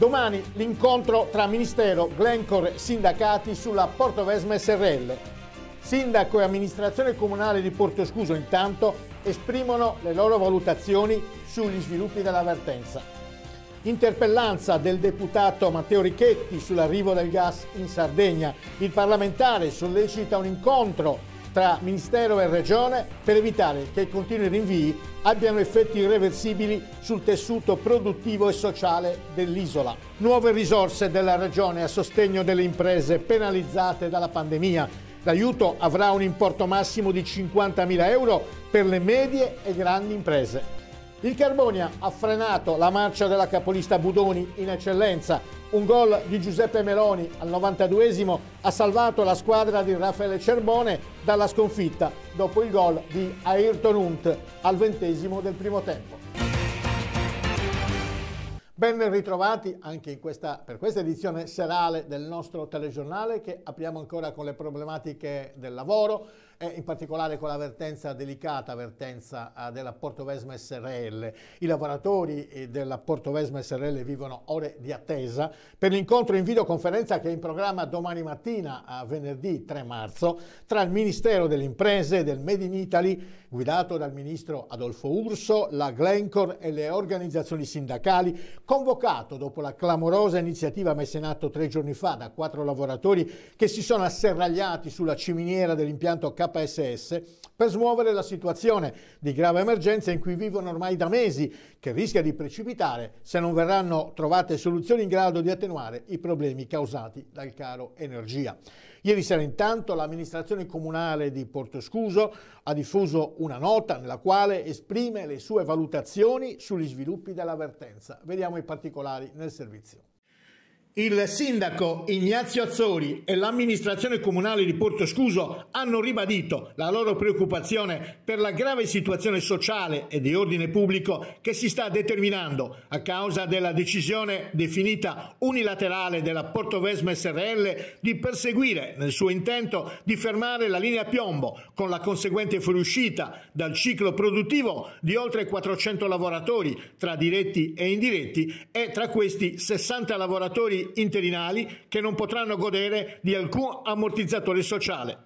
Domani l'incontro tra Ministero, Glencore e sindacati sulla Portovesma SRL. Sindaco e amministrazione comunale di Portoscuso intanto esprimono le loro valutazioni sugli sviluppi dell'avvertenza. Interpellanza del deputato Matteo Richetti sull'arrivo del gas in Sardegna. Il parlamentare sollecita un incontro tra Ministero e Regione per evitare che i continui rinvii abbiano effetti irreversibili sul tessuto produttivo e sociale dell'isola. Nuove risorse della Regione a sostegno delle imprese penalizzate dalla pandemia. L'aiuto avrà un importo massimo di 50.000 euro per le medie e grandi imprese. Il Carbonia ha frenato la marcia della capolista Budoni in eccellenza un gol di Giuseppe Meloni al 92esimo ha salvato la squadra di Raffaele Cerbone dalla sconfitta dopo il gol di Ayrton Hunt al ventesimo del primo tempo. Ben ritrovati anche questa, per questa edizione serale del nostro telegiornale che apriamo ancora con le problematiche del lavoro, eh, in particolare con la delicata, avvertenza eh, della Vesma SRL. I lavoratori eh, della Porto Vesma SRL vivono ore di attesa per l'incontro in videoconferenza che è in programma domani mattina, a venerdì 3 marzo, tra il Ministero delle Imprese e del Made in Italy, guidato dal Ministro Adolfo Urso, la Glencore e le organizzazioni sindacali, convocato dopo la clamorosa iniziativa messa in atto tre giorni fa da quattro lavoratori che si sono asserragliati sulla ciminiera dell'impianto Cap KSS per smuovere la situazione di grave emergenza in cui vivono ormai da mesi, che rischia di precipitare se non verranno trovate soluzioni in grado di attenuare i problemi causati dal caro energia. Ieri sera intanto l'amministrazione comunale di Portoscuso ha diffuso una nota nella quale esprime le sue valutazioni sugli sviluppi dell'avvertenza. Vediamo i particolari nel servizio. Il sindaco Ignazio Azzori e l'amministrazione comunale di Porto Scuso hanno ribadito la loro preoccupazione per la grave situazione sociale e di ordine pubblico che si sta determinando a causa della decisione definita unilaterale della Porto Vesma SRL di perseguire nel suo intento di fermare la linea Piombo con la conseguente fuoriuscita dal ciclo produttivo di oltre 400 lavoratori tra diretti e indiretti e tra questi 60 lavoratori lavoratori interinali che non potranno godere di alcun ammortizzatore sociale.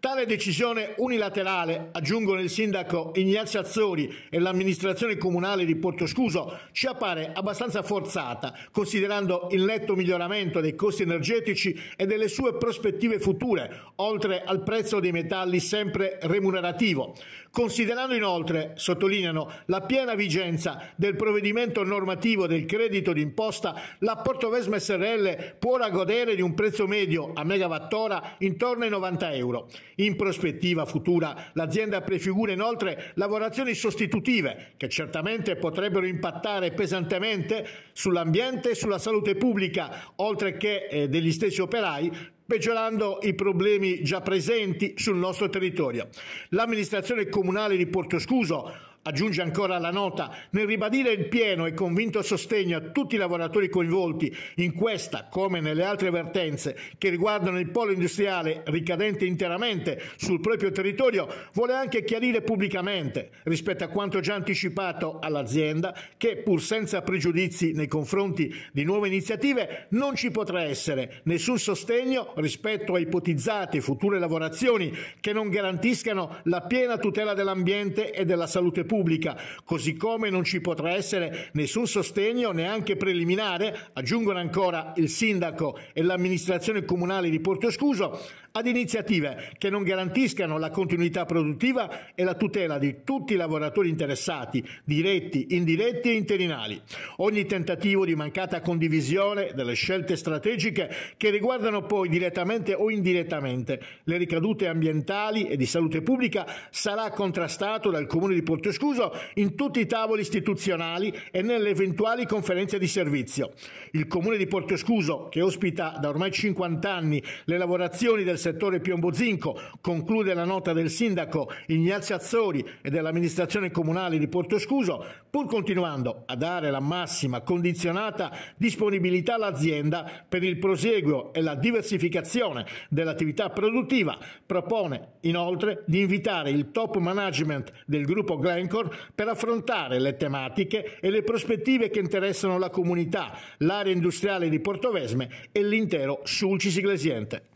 Tale decisione unilaterale, aggiungono il sindaco Ignazio Azzori e l'amministrazione comunale di Portoscuso, ci appare abbastanza forzata, considerando il netto miglioramento dei costi energetici e delle sue prospettive future, oltre al prezzo dei metalli sempre remunerativo. Considerando inoltre, sottolineano, la piena vigenza del provvedimento normativo del credito d'imposta, la Portovesma SRL può ora godere di un prezzo medio a megawattora intorno ai 90 euro. In prospettiva futura l'azienda prefigura inoltre lavorazioni sostitutive che certamente potrebbero impattare pesantemente sull'ambiente e sulla salute pubblica, oltre che eh, degli stessi operai, peggiorando i problemi già presenti sul nostro territorio. L'amministrazione comunale di Porto Scuso Aggiunge ancora la nota, nel ribadire il pieno e convinto sostegno a tutti i lavoratori coinvolti in questa, come nelle altre vertenze che riguardano il polo industriale ricadente interamente sul proprio territorio, vuole anche chiarire pubblicamente, rispetto a quanto già anticipato all'azienda, che pur senza pregiudizi nei confronti di nuove iniziative non ci potrà essere nessun sostegno rispetto a ipotizzate future lavorazioni che non garantiscano la piena tutela dell'ambiente e della salute pubblica Repubblica, così come non ci potrà essere nessun sostegno neanche preliminare, aggiungono ancora il sindaco e l'amministrazione comunale di Porto Scuso, ad iniziative che non garantiscano la continuità produttiva e la tutela di tutti i lavoratori interessati, diretti, indiretti e interinali. Ogni tentativo di mancata condivisione delle scelte strategiche che riguardano poi direttamente o indirettamente le ricadute ambientali e di salute pubblica sarà contrastato dal Comune di Porto Escuso in tutti i tavoli istituzionali e nelle eventuali conferenze di servizio. Il Comune di Porto Escuso, che ospita da ormai 50 anni le lavorazioni del settore Piombo-Zinco, conclude la nota del sindaco Ignazio Azzori e dell'amministrazione comunale di Porto Scuso, pur continuando a dare la massima condizionata disponibilità all'azienda per il proseguo e la diversificazione dell'attività produttiva, propone inoltre di invitare il top management del gruppo Glencore per affrontare le tematiche e le prospettive che interessano la comunità, l'area industriale di Porto Vesme e l'intero Sulcis Iglesiente.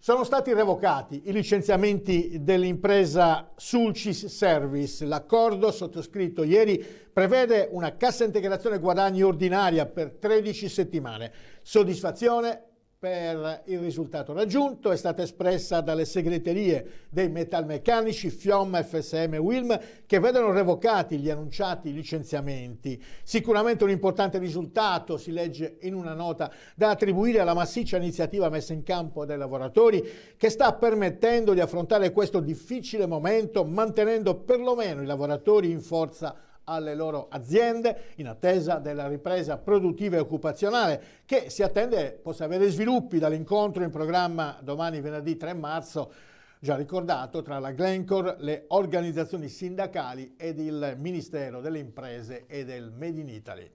Sono stati revocati i licenziamenti dell'impresa Sulcis Service. L'accordo sottoscritto ieri prevede una cassa integrazione guadagni ordinaria per 13 settimane. Soddisfazione per il risultato raggiunto è stata espressa dalle segreterie dei metalmeccanici Fiom, FSM e Wilm che vedono revocati gli annunciati licenziamenti. Sicuramente un importante risultato, si legge in una nota, da attribuire alla massiccia iniziativa messa in campo dai lavoratori che sta permettendo di affrontare questo difficile momento mantenendo perlomeno i lavoratori in forza alle loro aziende in attesa della ripresa produttiva e occupazionale che si attende possa avere sviluppi dall'incontro in programma domani venerdì 3 marzo già ricordato tra la Glencore, le organizzazioni sindacali ed il Ministero delle Imprese e del Made in Italy.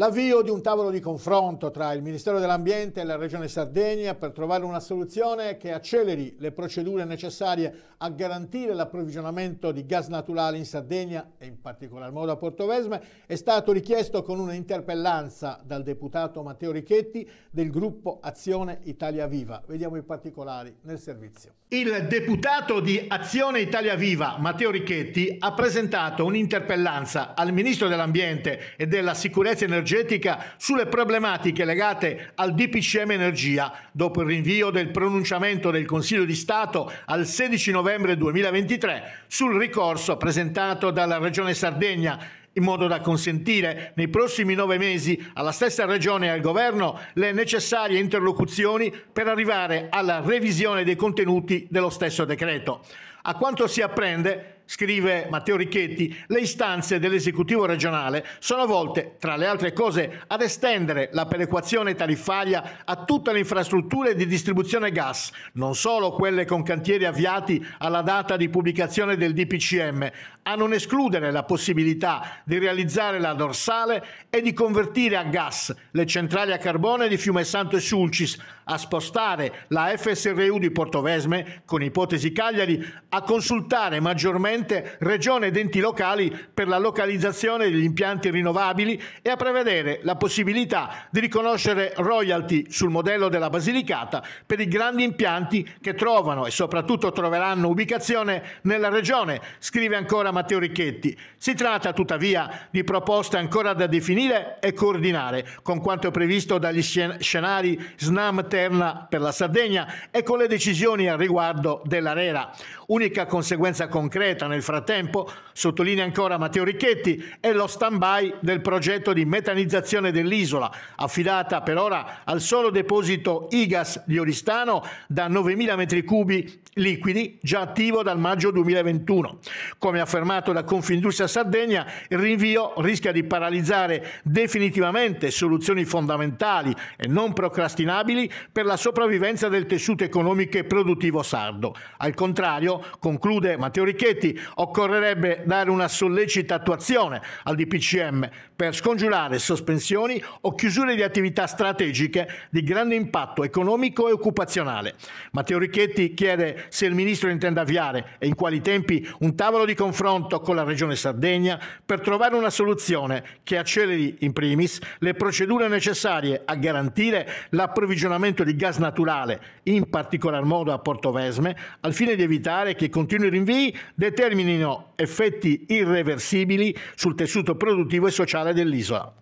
L'avvio di un tavolo di confronto tra il Ministero dell'Ambiente e la Regione Sardegna per trovare una soluzione che acceleri le procedure necessarie a garantire l'approvvigionamento di gas naturale in Sardegna e in particolar modo a Portovesme è stato richiesto con un'interpellanza dal deputato Matteo Richetti del gruppo Azione Italia Viva. Vediamo i particolari nel servizio. Il deputato di Azione Italia Viva, Matteo Richetti, ha presentato un'interpellanza al Ministro dell'Ambiente e della Sicurezza Energetica energetica sulle problematiche legate al DPCM Energia dopo il rinvio del pronunciamento del Consiglio di Stato al 16 novembre 2023 sul ricorso presentato dalla Regione Sardegna in modo da consentire nei prossimi nove mesi alla stessa Regione e al Governo le necessarie interlocuzioni per arrivare alla revisione dei contenuti dello stesso decreto. A quanto si apprende, scrive Matteo Ricchetti, le istanze dell'esecutivo regionale sono volte, tra le altre cose, ad estendere la perequazione tariffaria a tutte le infrastrutture di distribuzione gas, non solo quelle con cantieri avviati alla data di pubblicazione del DPCM, a non escludere la possibilità di realizzare la dorsale e di convertire a gas le centrali a carbone di Fiume Santo e Sulcis, a spostare la FSRU di Portovesme con ipotesi Cagliari, a consultare maggiormente regione ed enti locali per la localizzazione degli impianti rinnovabili e a prevedere la possibilità di riconoscere royalty sul modello della Basilicata per i grandi impianti che trovano e soprattutto troveranno ubicazione nella regione, scrive ancora Matteo Matteo Ricchetti. Si tratta tuttavia di proposte ancora da definire e coordinare con quanto previsto dagli scenari SNAM Terna per la Sardegna e con le decisioni al riguardo dell'Arera. Unica conseguenza concreta nel frattempo, sottolinea ancora Matteo Ricchetti, è lo stand-by del progetto di metanizzazione dell'isola, affidata per ora al solo deposito IGAS di Oristano da 9.000 metri cubi liquidi, già attivo dal maggio 2021. Come affermato da Confindustria Sardegna, il rinvio rischia di paralizzare definitivamente soluzioni fondamentali e non procrastinabili per la sopravvivenza del tessuto economico e produttivo sardo. Al contrario, conclude Matteo Ricchetti, occorrerebbe dare una sollecita attuazione al DPCM per scongiurare sospensioni o chiusure di attività strategiche di grande impatto economico e occupazionale. Matteo Ricchetti chiede se il Ministro intende avviare e in quali tempi un tavolo di confronto con la Regione Sardegna per trovare una soluzione che acceleri in primis le procedure necessarie a garantire l'approvvigionamento di gas naturale, in particolar modo a Porto Vesme, al fine di evitare evitare che i continui rinvii determinino effetti irreversibili sul tessuto produttivo e sociale dell'isola.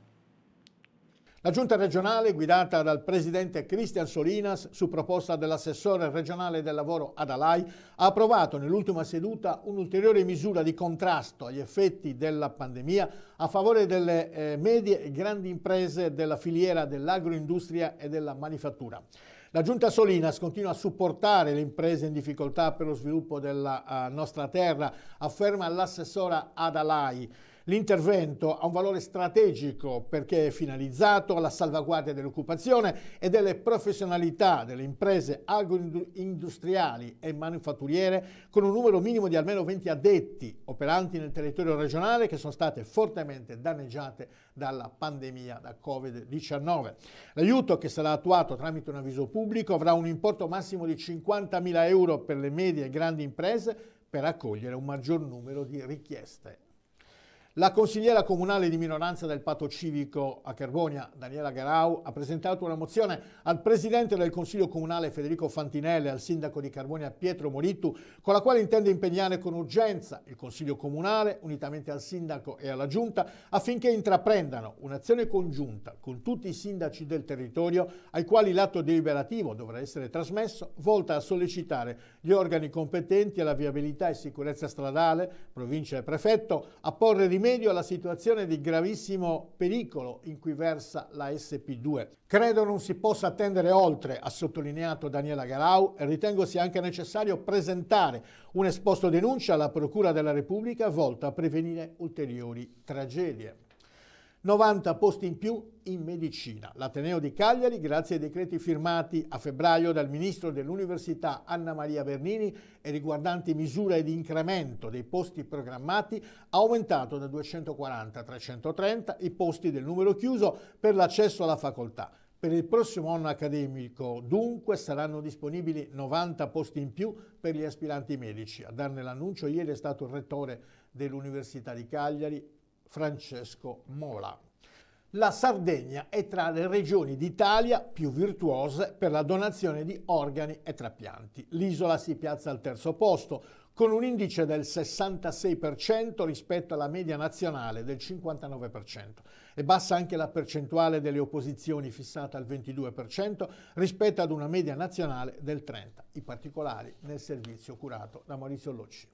La giunta regionale, guidata dal presidente Cristian Solinas, su proposta dell'assessore regionale del lavoro Adalai, ha approvato nell'ultima seduta un'ulteriore misura di contrasto agli effetti della pandemia a favore delle eh, medie e grandi imprese della filiera dell'agroindustria e della manifattura. La Giunta Solinas continua a supportare le imprese in difficoltà per lo sviluppo della eh, nostra terra, afferma l'assessora Adalai. L'intervento ha un valore strategico perché è finalizzato alla salvaguardia dell'occupazione e delle professionalità delle imprese agroindustriali e manifatturiere con un numero minimo di almeno 20 addetti operanti nel territorio regionale che sono state fortemente danneggiate dalla pandemia da Covid-19. L'aiuto che sarà attuato tramite un avviso pubblico avrà un importo massimo di 50.000 euro per le medie e grandi imprese per accogliere un maggior numero di richieste la consigliera comunale di minoranza del patto civico a Carbonia, Daniela Garau, ha presentato una mozione al presidente del Consiglio comunale Federico Fantinelle e al sindaco di Carbonia Pietro Morittu, con la quale intende impegnare con urgenza il Consiglio comunale, unitamente al sindaco e alla giunta, affinché intraprendano un'azione congiunta con tutti i sindaci del territorio, ai quali l'atto deliberativo dovrà essere trasmesso, volta a sollecitare gli organi competenti alla viabilità e sicurezza stradale, provincia e prefetto, a porre rimedio rimedio alla situazione di gravissimo pericolo in cui versa la SP2. Credo non si possa attendere oltre, ha sottolineato Daniela Garau, e ritengo sia anche necessario presentare un esposto denuncia alla Procura della Repubblica volta a prevenire ulteriori tragedie. 90 posti in più in medicina. L'Ateneo di Cagliari, grazie ai decreti firmati a febbraio dal ministro dell'Università Anna Maria Bernini e riguardanti misure di incremento dei posti programmati, ha aumentato da 240 a 330 i posti del numero chiuso per l'accesso alla facoltà. Per il prossimo anno accademico, dunque, saranno disponibili 90 posti in più per gli aspiranti medici. A darne l'annuncio ieri è stato il rettore dell'Università di Cagliari, Francesco Mola. La Sardegna è tra le regioni d'Italia più virtuose per la donazione di organi e trapianti. L'isola si piazza al terzo posto, con un indice del 66% rispetto alla media nazionale del 59%. E bassa anche la percentuale delle opposizioni fissata al 22% rispetto ad una media nazionale del 30%. I particolari nel servizio curato da Maurizio Locci.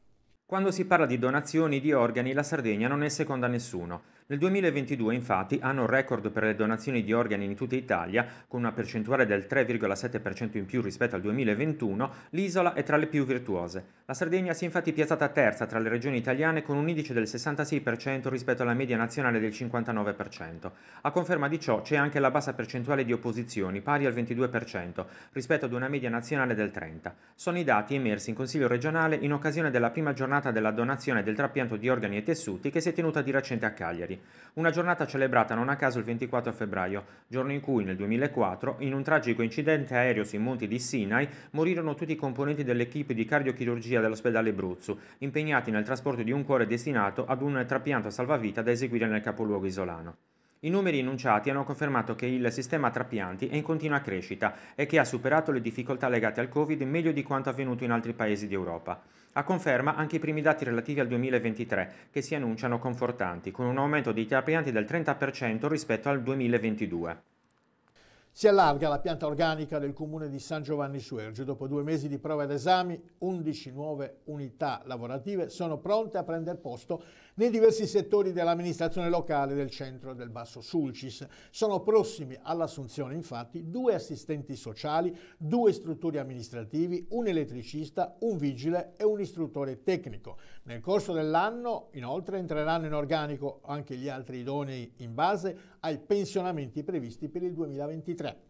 Quando si parla di donazioni di organi la Sardegna non è seconda a nessuno. Nel 2022 infatti hanno un record per le donazioni di organi in tutta Italia, con una percentuale del 3,7% in più rispetto al 2021, l'isola è tra le più virtuose. La Sardegna si è infatti piazzata terza tra le regioni italiane con un indice del 66% rispetto alla media nazionale del 59%. A conferma di ciò c'è anche la bassa percentuale di opposizioni, pari al 22%, rispetto ad una media nazionale del 30%. Sono i dati emersi in Consiglio regionale in occasione della prima giornata della donazione del trapianto di organi e tessuti che si è tenuta di recente a Cagliari Verdi. Una giornata celebrata non a caso il 24 febbraio, giorno in cui nel 2004, in un tragico incidente aereo sui monti di Sinai, morirono tutti i componenti dell'equipe di cardiochirurgia dell'ospedale Bruzzu, impegnati nel trasporto di un cuore destinato ad un trapianto salvavita da eseguire nel capoluogo isolano. I numeri enunciati hanno confermato che il sistema trapianti è in continua crescita e che ha superato le difficoltà legate al Covid meglio di quanto avvenuto in altri paesi d'Europa. A conferma anche i primi dati relativi al 2023, che si annunciano confortanti, con un aumento dei trapianti del 30% rispetto al 2022. Si allarga la pianta organica del comune di San Giovanni Suergio. Dopo due mesi di prove ed esami, 11 nuove unità lavorative sono pronte a prendere posto nei diversi settori dell'amministrazione locale del centro del basso Sulcis. Sono prossimi all'assunzione, infatti, due assistenti sociali, due istruttori amministrativi, un elettricista, un vigile e un istruttore tecnico. Nel corso dell'anno inoltre entreranno in organico anche gli altri idonei in base ai pensionamenti previsti per il 2023.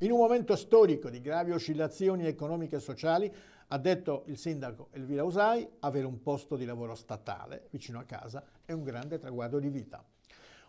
In un momento storico di gravi oscillazioni economiche e sociali, ha detto il sindaco Elvira Usai, avere un posto di lavoro statale vicino a casa è un grande traguardo di vita.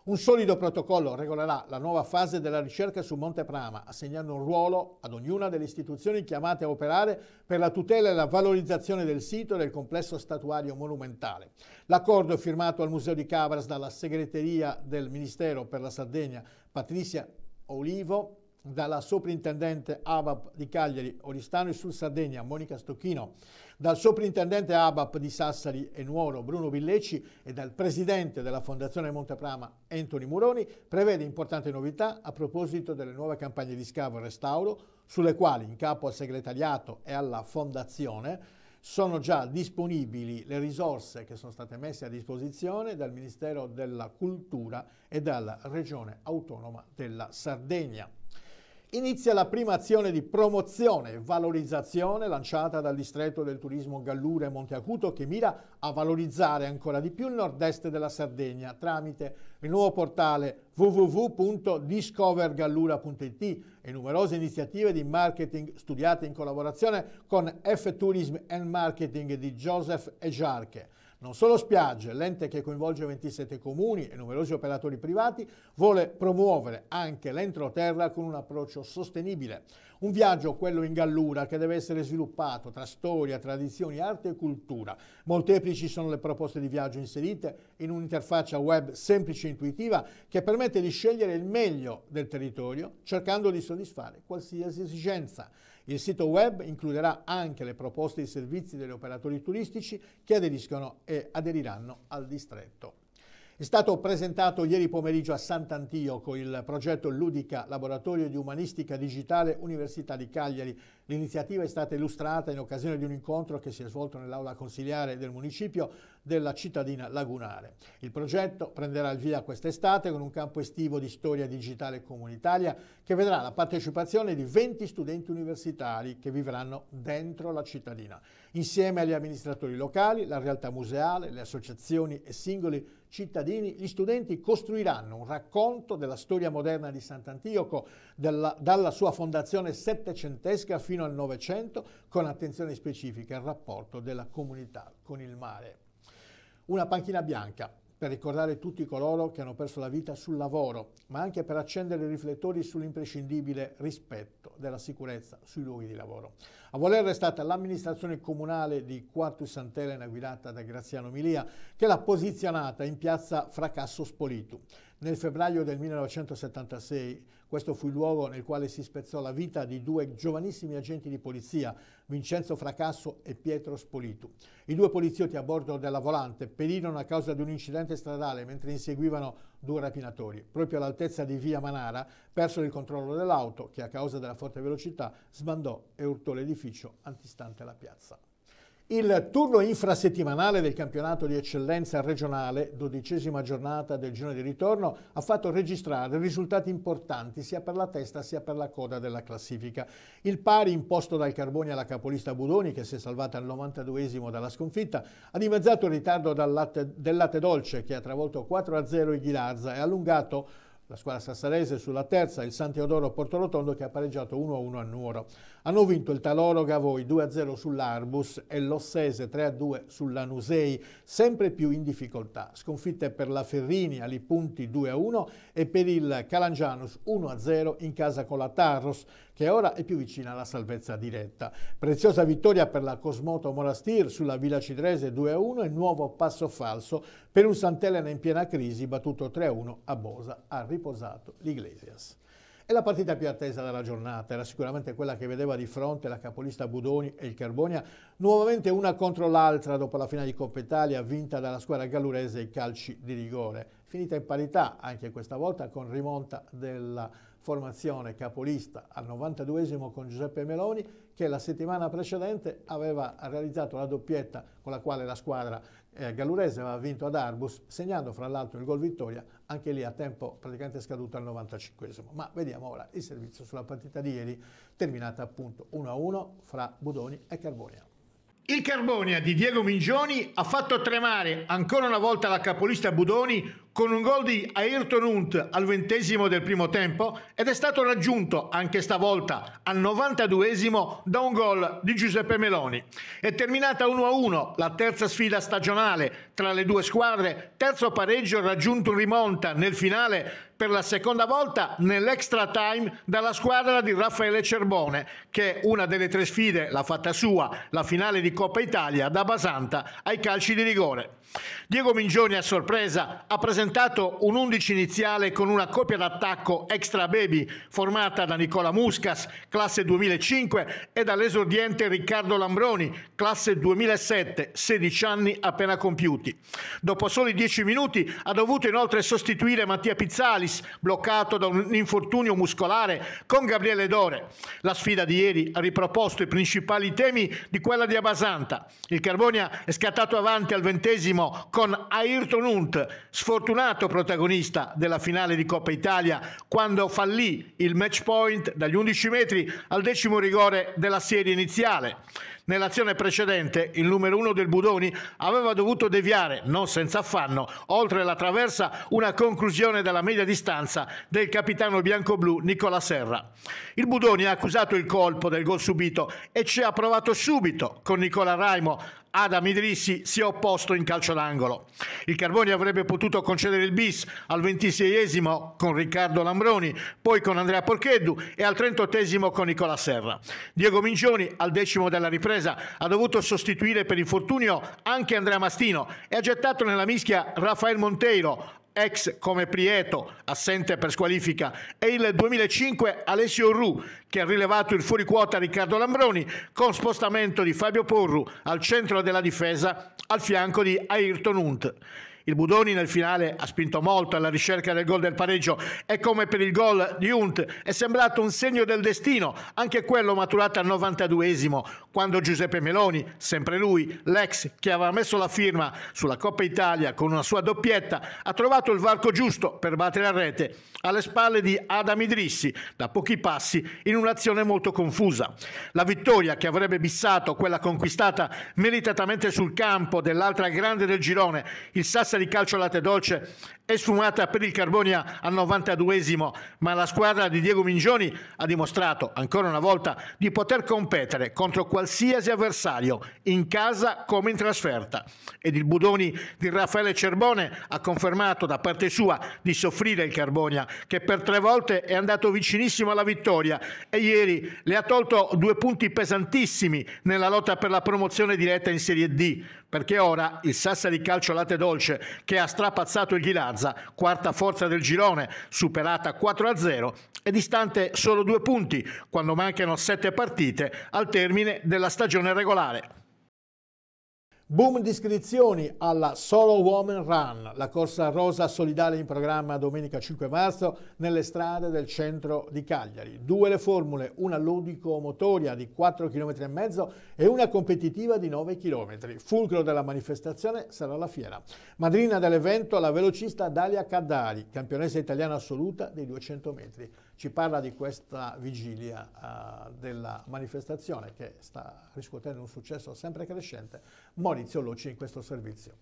Un solido protocollo regolerà la nuova fase della ricerca su Monte Prama, assegnando un ruolo ad ognuna delle istituzioni chiamate a operare per la tutela e la valorizzazione del sito e del complesso statuario monumentale. L'accordo firmato al Museo di Cabras dalla segreteria del Ministero per la Sardegna, Patricia Olivo, dalla soprintendente ABAP di Cagliari, Oristano e sul Sardegna, Monica Stocchino, dal soprintendente ABAP di Sassari e Nuoro, Bruno Villeci, e dal presidente della Fondazione Monteprama, Anthony Muroni, prevede importanti novità a proposito delle nuove campagne di scavo e restauro, sulle quali, in capo al segretariato e alla Fondazione, sono già disponibili le risorse che sono state messe a disposizione dal Ministero della Cultura e dalla Regione Autonoma della Sardegna. Inizia la prima azione di promozione e valorizzazione lanciata dal distretto del turismo Gallure Monte Acuto che mira a valorizzare ancora di più il nord-est della Sardegna tramite il nuovo portale www.discovergallura.it e numerose iniziative di marketing studiate in collaborazione con F Tourism and Marketing di Joseph Ejarche. Non solo spiagge, l'ente che coinvolge 27 comuni e numerosi operatori privati vuole promuovere anche l'entroterra con un approccio sostenibile. Un viaggio, quello in Gallura, che deve essere sviluppato tra storia, tradizioni, arte e cultura. Molteplici sono le proposte di viaggio inserite in un'interfaccia web semplice e intuitiva che permette di scegliere il meglio del territorio cercando di soddisfare qualsiasi esigenza. Il sito web includerà anche le proposte di servizi degli operatori turistici che aderiscono e aderiranno al distretto. È stato presentato ieri pomeriggio a Sant'Antioco il progetto Ludica Laboratorio di Umanistica Digitale Università di Cagliari. L'iniziativa è stata illustrata in occasione di un incontro che si è svolto nell'aula consiliare del municipio della cittadina lagunare. Il progetto prenderà il via quest'estate con un campo estivo di storia digitale comunitaria che vedrà la partecipazione di 20 studenti universitari che vivranno dentro la cittadina, insieme agli amministratori locali, la realtà museale, le associazioni e singoli cittadini, gli studenti costruiranno un racconto della storia moderna di Sant'Antioco dalla, sua fondazione settecentesca fino al Novecento con attenzione specifica al rapporto della comunità con il mare. Una panchina bianca per ricordare tutti coloro che hanno perso la vita sul lavoro, ma anche per accendere i riflettori sull'imprescindibile rispetto della sicurezza sui luoghi di lavoro. A volerla è stata l'amministrazione comunale di Quartus Sant'Elena guidata da Graziano Milia, che l'ha posizionata in piazza Fracasso Spolitu. Nel febbraio del 1976 questo fu il luogo nel quale si spezzò la vita di due giovanissimi agenti di polizia, Vincenzo Fracasso e Pietro Spolitu. I due poliziotti a bordo della volante perirono a causa di un incidente stradale mentre inseguivano due rapinatori. Proprio all'altezza di via Manara persero il controllo dell'auto che a causa della forte velocità sbandò e urtò l'edificio antistante la piazza. Il turno infrasettimanale del campionato di eccellenza regionale, dodicesima giornata del giro di ritorno, ha fatto registrare risultati importanti sia per la testa sia per la coda della classifica. Il pari imposto dal Carboni alla capolista Budoni, che si è salvata al 92esimo dalla sconfitta, ha dimezzato il ritardo latte, del latte dolce, che ha travolto 4-0 i Ghilarza e ha allungato la squadra sassarese sulla terza il San Teodoro Portorotondo che ha pareggiato 1-1 a Nuoro. Hanno vinto il Taloro Gavoi 2-0 sull'Arbus e l'Ossese 3-2 sull'Anusei, sempre più in difficoltà. Sconfitte per la Ferrini agli punti 2-1 e per il Calangianus 1-0 in casa con la Tarros che ora è più vicina alla salvezza diretta. Preziosa vittoria per la Cosmoto Monastir sulla Villa Cidrese 2-1 e nuovo passo falso per un Sant'Elena in piena crisi battuto 3-1 a Bosa. Ha riposato l'Iglesias. E la partita più attesa della giornata era sicuramente quella che vedeva di fronte la capolista Budoni e il Carbonia, nuovamente una contro l'altra dopo la finale di Coppa Italia vinta dalla squadra gallurese ai calci di rigore. Finita in parità anche questa volta con rimonta della formazione capolista al 92 con Giuseppe Meloni che la settimana precedente aveva realizzato la doppietta con la quale la squadra eh, gallurese aveva vinto ad Arbus, segnando fra l'altro il gol vittoria anche lì a tempo praticamente scaduto al 95 Ma vediamo ora il servizio sulla partita di ieri, terminata appunto 1-1 fra Budoni e Carbonia. Il Carbonia di Diego Mingioni ha fatto tremare ancora una volta la capolista Budoni con un gol di Ayrton Hunt al ventesimo del primo tempo ed è stato raggiunto anche stavolta al 92esimo da un gol di Giuseppe Meloni. È terminata 1-1 la terza sfida stagionale tra le due squadre, terzo pareggio raggiunto in rimonta nel finale per la seconda volta nell'extra time dalla squadra di Raffaele Cerbone che una delle tre sfide l'ha fatta sua, la finale di Coppa Italia da Basanta ai calci di rigore. Diego Mingioni a sorpresa ha presentato un 11 iniziale con una coppia d'attacco extra baby formata da Nicola Muscas, classe 2005, e dall'esordiente Riccardo Lambroni, classe 2007, 16 anni appena compiuti. Dopo soli 10 minuti ha dovuto inoltre sostituire Mattia Pizzalis, bloccato da un infortunio muscolare, con Gabriele Dore. La sfida di ieri ha riproposto i principali temi di quella di Abasanta. Il Carbonia è scattato avanti al ventesimo Palermo con Ayrton Hunt, sfortunato protagonista della finale di Coppa Italia quando fallì il match point dagli 11 metri al decimo rigore della serie iniziale. Nell'azione precedente il numero 1 del Budoni aveva dovuto deviare, non senza affanno, oltre la traversa una conclusione dalla media distanza del capitano bianco-blu Nicola Serra. Il Budoni ha accusato il colpo del gol subito e ci ha provato subito con Nicola Raimo Adam Idrissi si è opposto in calcio d'angolo. Il Carboni avrebbe potuto concedere il bis al 26esimo con Riccardo Lambroni, poi con Andrea Porcheddu e al 38esimo con Nicola Serra. Diego Mingioni al decimo della ripresa ha dovuto sostituire per infortunio anche Andrea Mastino e ha gettato nella mischia Rafael Monteiro, ex come Prieto, assente per squalifica, e il 2005 Alessio Ru, che ha rilevato il fuoriquota Riccardo Lambroni, con spostamento di Fabio Porru al centro della difesa al fianco di Ayrton Hunt. Il Budoni nel finale ha spinto molto alla ricerca del gol del pareggio e come per il gol di Hunt è sembrato un segno del destino, anche quello maturato al 92esimo, quando Giuseppe Meloni, sempre lui, l'ex che aveva messo la firma sulla Coppa Italia con una sua doppietta, ha trovato il varco giusto per battere a rete alle spalle di Adam Idrissi, da pochi passi, in un'azione molto confusa. La vittoria che avrebbe bissato quella conquistata meritatamente sul campo dell'altra grande del girone, il Sassi cassa di calcio latte dolce è sfumata per il Carbonia al 92esimo, ma la squadra di Diego Mingioni ha dimostrato ancora una volta di poter competere contro qualsiasi avversario, in casa come in trasferta. Ed il Budoni di Raffaele Cerbone ha confermato da parte sua di soffrire il Carbonia, che per tre volte è andato vicinissimo alla vittoria e ieri le ha tolto due punti pesantissimi nella lotta per la promozione diretta in Serie D, perché ora il Sassari Calcio Latte Dolce, che ha strapazzato il Ghilazza, quarta forza del girone, superata 4-0, è distante solo due punti quando mancano sette partite al termine della stagione regolare. Boom di iscrizioni alla Solo Woman Run, la corsa rosa solidale in programma domenica 5 marzo nelle strade del centro di Cagliari. Due le formule, una ludico-motoria di 4 km e mezzo e una competitiva di 9 km. Fulcro della manifestazione sarà la fiera. Madrina dell'evento la velocista Dalia Caddari, campionessa italiana assoluta dei 200 metri ci parla di questa vigilia uh, della manifestazione che sta riscuotendo un successo sempre crescente, Maurizio Lucci in questo servizio.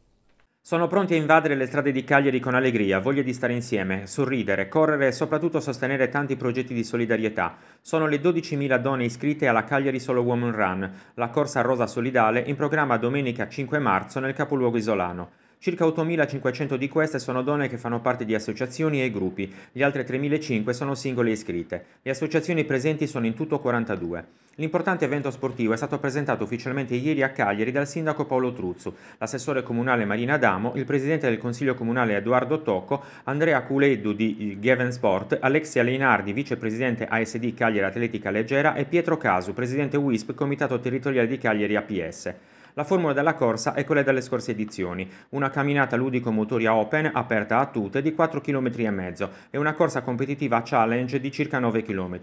Sono pronti a invadere le strade di Cagliari con allegria, voglia di stare insieme, sorridere, correre e soprattutto sostenere tanti progetti di solidarietà. Sono le 12.000 donne iscritte alla Cagliari Solo Woman Run, la corsa rosa solidale in programma domenica 5 marzo nel capoluogo isolano. Circa 8.500 di queste sono donne che fanno parte di associazioni e gruppi, le altre 3.500 sono singole iscritte. Le associazioni presenti sono in tutto 42. L'importante evento sportivo è stato presentato ufficialmente ieri a Cagliari dal sindaco Paolo Truzzu, l'assessore comunale Marina Damo, il presidente del consiglio comunale Edoardo Tocco, Andrea Culeddu di Geven Sport, Alexia Leinardi, vicepresidente ASD Cagliari Atletica Leggera e Pietro Casu, presidente WISP Comitato Territoriale di Cagliari APS. La formula della corsa è quella delle scorse edizioni, una camminata ludico-motoria open aperta a tutte di 4 km e mezzo e una corsa competitiva challenge di circa 9 km.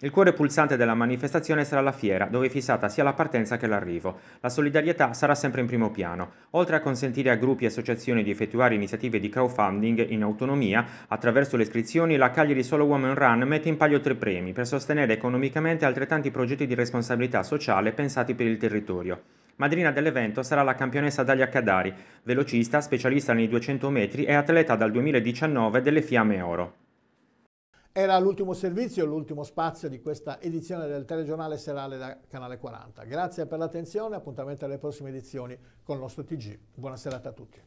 Il cuore pulsante della manifestazione sarà la fiera, dove è fissata sia la partenza che l'arrivo. La solidarietà sarà sempre in primo piano. Oltre a consentire a gruppi e associazioni di effettuare iniziative di crowdfunding in autonomia, attraverso le iscrizioni la Cagliari Solo Woman Run mette in palio tre premi per sostenere economicamente altrettanti progetti di responsabilità sociale pensati per il territorio. Madrina dell'evento sarà la campionessa Dalia Cadari, velocista, specialista nei 200 metri e atleta dal 2019 delle Fiamme Oro. Era l'ultimo servizio, l'ultimo spazio di questa edizione del telegiornale serale da Canale 40. Grazie per l'attenzione, appuntamento alle prossime edizioni con il nostro TG. Buona serata a tutti.